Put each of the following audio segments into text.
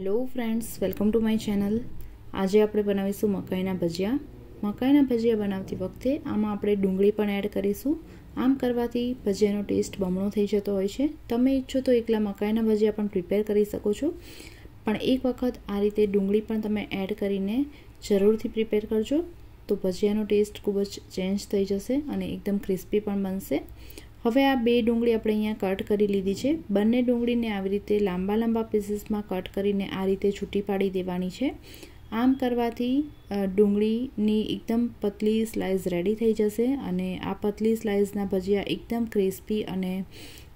hello friends welcome to my channel આજે આપણે બનાવીશું મકાઈના ભજીયા મકાઈના ભજીયા બનાવતી વખતે આમાં આપણે ડુંગળી પણ એડ કરીશું આમ કરવાથી ભજીયાનો ટેસ્ટ બમણો થઈ જતો હોય છે તમે ઈચ્છો તો એકલા મકાઈના ભજીયા પણ પ્રિપેર કરી શકો છો પણ એક વખત આ રીતે ડુંગળી પણ તમે એડ કરીને જરૂરથી પ્રિપેર કરજો તો ભજીયાનો ટેસ્ટ ખૂબ જ ચેન્જ થઈ જશે અને એકદમ ક્રિસ્પી પણ બનશે હવે આ બે ડુંગળી આપણે અહીંયા કટ કરી લીધી છે બંને ડુંગળીને આવી રીતે લાંબા લાંબા પીસીસમાં કટ કરીને આ રીતે છૂટી પાડી દેવાની છે આમ કરવાથી ડુંગળીની એકદમ પતલી સ્લાઇસ રેડી થઈ જશે અને આ પતલી સ્લાઇસના ભજીયા એકદમ ક્રિસ્પી અને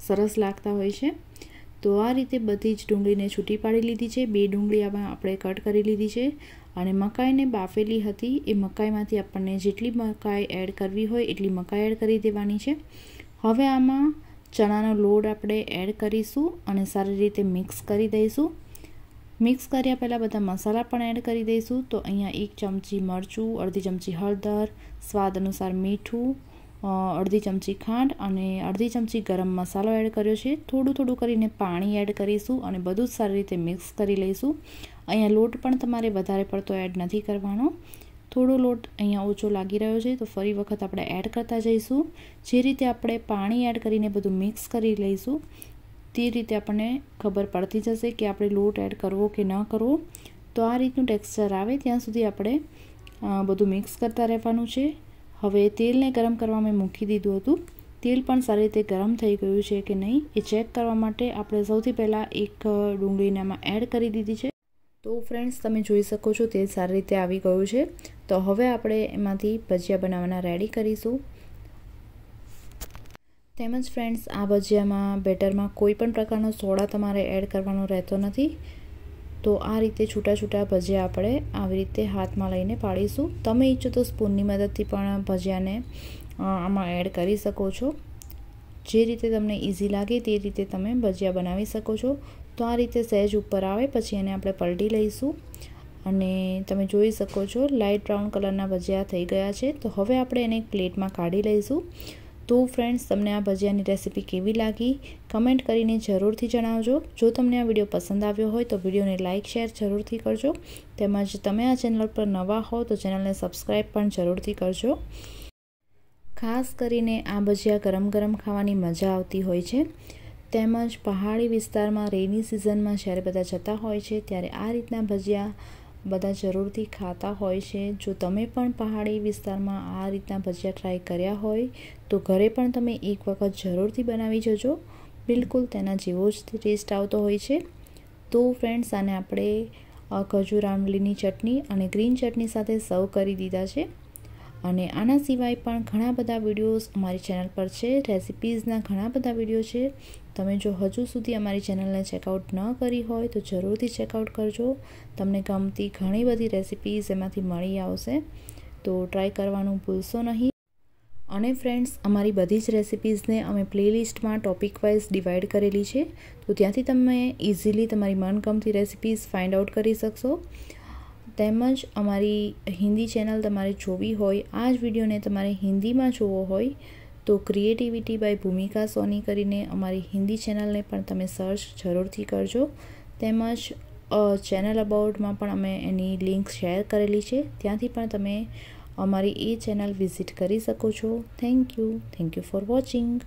સરસ લાગતા હોય છે તો આ રીતે બધી જ ડુંગળીને છૂટી પાડી લીધી છે બે ડુંગળી આમાં આપણે કટ કરી લીધી છે અને મકાઈને બાફેલી હતી એ મકાઈમાંથી આપણને જેટલી મકાઈ એડ કરવી હોય એટલી મકાઈ એડ કરી દેવાની છે હવે આમાં ચણાનો લોટ આપણે એડ કરીશું અને સારી રીતે મિક્સ કરી દઈશું મિક્સ કર્યા પહેલાં બધા મસાલા પણ એડ કરી દઈશું તો અહીંયા એક ચમચી મરચું અડધી ચમચી હળદર સ્વાદ અનુસાર મીઠું અડધી ચમચી ખાંડ અને અડધી ચમચી ગરમ મસાલો એડ કર્યો છે થોડું થોડું કરીને પાણી એડ કરીશું અને બધું જ સારી રીતે મિક્સ કરી લઈશું અહીંયા લોટ પણ તમારે વધારે પડતો એડ નથી કરવાનો થોડો લોટ અહીંયા ઓછો લાગી રહ્યો છે તો ફરી વખત આપણે એડ કરતા જઈશું જે રીતે આપણે પાણી એડ કરીને બધું મિક્સ કરી લઈશું તે રીતે આપણને ખબર પડતી જશે કે આપણે લોટ એડ કરવો કે ન કરવો તો આ રીતનું ટેક્સચર આવે ત્યાં સુધી આપણે બધું મિક્સ કરતા રહેવાનું છે હવે તેલને ગરમ કરવા મેં મૂકી દીધું હતું તેલ પણ સારી રીતે ગરમ થઈ ગયું છે કે નહીં એ ચેક કરવા માટે આપણે સૌથી પહેલાં એક ડુંગળીનામાં એડ કરી દીધી છે તો ફ્રેન્ડ્સ તમે જોઈ શકો છો તેલ સારી રીતે આવી ગયું છે તો હવે આપણે એમાંથી ભજીયા બનાવવાના રેડી કરીશું તેમજ ફ્રેન્ડ્સ આ ભજીયામાં બેટરમાં કોઈ પણ પ્રકારનો સોડા તમારે એડ કરવાનો રહેતો નથી તો આ રીતે છૂટા છૂટા ભજીયા આપણે આવી રીતે હાથમાં લઈને પાડીશું તમે ઈચ્છો તો સ્પૂનની મદદથી પણ ભજીયાને આમાં એડ કરી શકો છો જે રીતે તમને ઇઝી લાગે તે રીતે તમે ભજીયા બનાવી શકો છો તો આ રીતે સહેજ ઉપર આવે પછી એને આપણે પલટી લઈશું અને તમે જોઈ શકો છો લાઇટ બ્રાઉન કલરના ભજીયા થઈ ગયા છે તો હવે આપણે એને એક પ્લેટમાં કાઢી લઈશું તો ફ્રેન્ડ્સ તમને આ ભજીયાની રેસીપી કેવી લાગી કમેન્ટ કરીને જરૂરથી જણાવજો જો તમને આ વિડીયો પસંદ આવ્યો હોય તો વિડીયોને લાઇક શેર જરૂરથી કરજો તેમજ તમે આ ચેનલ પર નવા હો તો ચેનલને સબસ્ક્રાઈબ પણ જરૂરથી કરજો ખાસ કરીને આ ભજીયા ગરમ ગરમ ખાવાની મજા આવતી હોય છે તેમજ પહાડી વિસ્તારમાં રેની સિઝનમાં જ્યારે બધા જતા હોય છે ત્યારે આ રીતના ભજીયા બધા જરૂરથી ખાતા હોય છે જો તમે પણ પહાડી વિસ્તારમાં આ રીતના ભજીયા ટ્રાય કર્યા હોય તો ઘરે પણ તમે એક વખત જરૂરથી બનાવી જજો બિલકુલ તેના જેવો જ ટેસ્ટ આવતો હોય છે તો ફ્રેન્ડ્સ આને આપણે ખજૂર આંબલીની ચટણી અને ગ્રીન ચટણી સાથે સર્વ કરી દીધા છે અને આના સિવાય પણ ઘણા બધા વિડીયોઝ અમારી ચેનલ પર છે રેસિપીઝના ઘણા બધા વિડીયો છે તમે જો હજુ સુધી અમારી ચેનલને ચેકઆઉટ ન કરી હોય તો જરૂરથી ચેકઆઉટ કરજો તમને ગમતી ઘણી બધી રેસિપીઝ એમાંથી મળી આવશે તો ટ્રાય કરવાનું ભૂલશો નહીં અને ફ્રેન્ડ્સ અમારી બધી જ રેસિપીઝને અમે પ્લેલિસ્ટમાં ટોપિક વાઇઝ ડિવાઈડ કરેલી છે તો ત્યાંથી તમે ઇઝીલી તમારી મનગમતી રેસિપીઝ ફાઇન્ડ આઉટ કરી શકશો તેમજ અમારી હિન્દી ચેનલ તમારે જોવી હોય આ જ વિડીયોને તમારે હિન્દીમાં જોવો હોય તો ક્રિએટિવિટી બાય ભૂમિકા સોની કરીને અમારી હિન્દી ચેનલને પણ તમે સર્ચ જરૂરથી કરજો તેમજ ચેનલ અબાઉટમાં પણ અમે એની લિંક શેર કરેલી છે ત્યાંથી પણ તમે અમારી એ ચેનલ વિઝિટ કરી શકો છો thank you thank you for watching